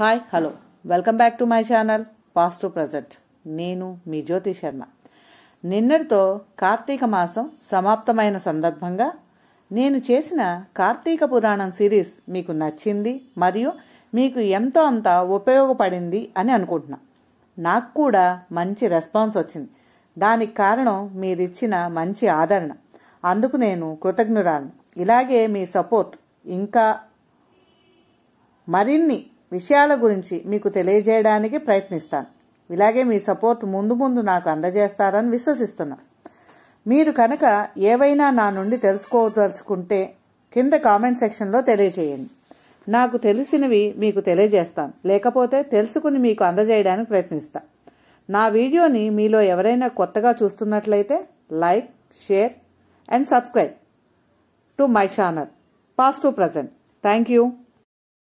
hi hello welcome back to my channel past to present నేను మీ జ్యోతి శర్మ నిన్నటితో కార్తీక మాసం సమాప్తమైన సందర్భంగా నేను చేసిన కార్తీక పురాణం సిరీస్ మీకు నచ్చింది మరియు మీకు ఎంతో అంత ఉపయోగపడింది అని అనుకుంటున్నా నాకు కూడా మంచి రెస్పాన్స్ వచ్చింది దానికి కారణం మీరిచ్చిన మంచి ఆదరణ అందుకు నేను కృతజ్ఞురాను ఇలాగే మీ సపోర్ట్ ఇంకా మరిన్ని విషయాల గురించి మీకు తెలియజేయడానికి ప్రయత్నిస్తాను ఇలాగే మీ సపోర్ట్ ముందు ముందు నాకు అందజేస్తారని విశ్వసిస్తున్నా మీరు కనుక ఏవైనా నా నుండి తెలుసుకోదలుచుకుంటే కింద కామెంట్ సెక్షన్లో తెలియజేయండి నాకు తెలిసినవి మీకు తెలియజేస్తాను లేకపోతే తెలుసుకుని మీకు అందజేయడానికి ప్రయత్నిస్తా నా వీడియోని మీలో ఎవరైనా కొత్తగా చూస్తున్నట్లయితే like share and subscribe to my channel past to present thank you